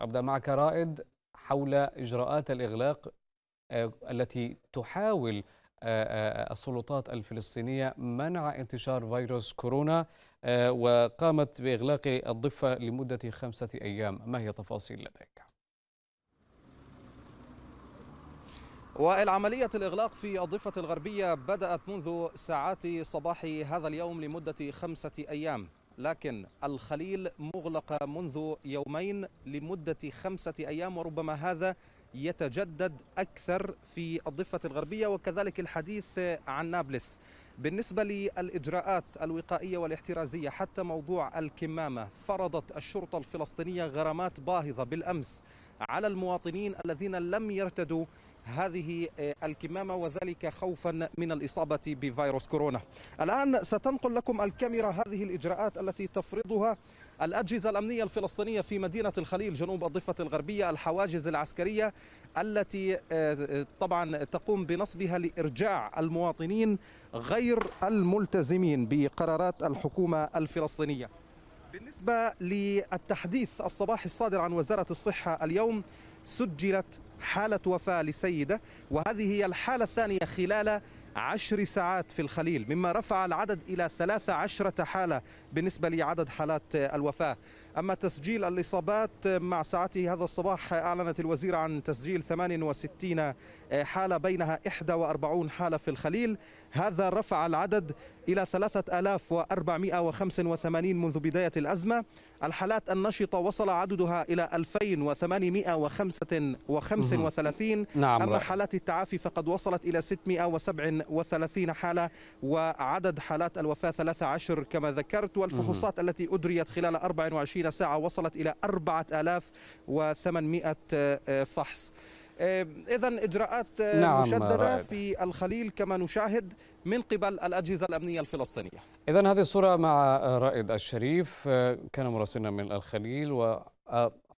أبدأ معك رائد حول إجراءات الإغلاق آه، التي تحاول آه، آه، السلطات الفلسطينية منع انتشار فيروس كورونا وقامت بإغلاق الضفة لمدة خمسة أيام ما هي تفاصيل لديك؟ والعملية الإغلاق في الضفة الغربية بدأت منذ ساعات صباح هذا اليوم لمدة خمسة أيام لكن الخليل مغلق منذ يومين لمدة خمسة أيام وربما هذا يتجدد أكثر في الضفة الغربية وكذلك الحديث عن نابلس بالنسبة للإجراءات الوقائية والاحترازية حتى موضوع الكمامة فرضت الشرطة الفلسطينية غرامات باهظة بالأمس على المواطنين الذين لم يرتدوا هذه آه، الكمامة وذلك خوفا من الإصابة بفيروس كورونا الآن ستنقل لكم الكاميرا هذه الإجراءات التي تفرضها الأجهزة الأمنية الفلسطينية في مدينة الخليل جنوب الضفة الغربية الحواجز العسكرية التي آه، طبعا تقوم بنصبها لإرجاع المواطنين غير الملتزمين بقرارات الحكومة الفلسطينية بالنسبة للتحديث الصباحي الصادر عن وزارة الصحة اليوم سجلت حالة وفاة لسيدة وهذه هي الحالة الثانية خلال عشر ساعات في الخليل مما رفع العدد إلى 13 حالة بالنسبة لعدد حالات الوفاة أما تسجيل الإصابات مع ساعته هذا الصباح أعلنت الوزيرة عن تسجيل 68 حالة بينها 41 حالة في الخليل هذا رفع العدد إلى 3485 منذ بداية الأزمة الحالات النشطة وصل عددها إلى 2835 نعم أما حالات التعافي فقد وصلت إلى 637 حالة وعدد حالات الوفاة 13 كما ذكرت والفحوصات التي أدريت خلال 24 ساعة وصلت إلى 4800 فحص آه، اذا اجراءات آه، نعم مشدده رائد. في الخليل كما نشاهد من قبل الاجهزه الامنيه الفلسطينيه اذا هذه الصوره مع آه، رائد الشريف كان مراسلنا من الخليل و